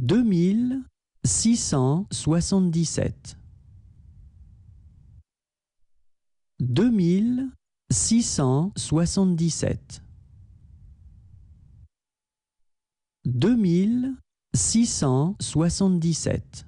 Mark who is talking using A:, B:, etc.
A: deux mille six cent soixante-dix-sept deux mille six cent soixante-dix-sept deux mille six cent soixante-dix-sept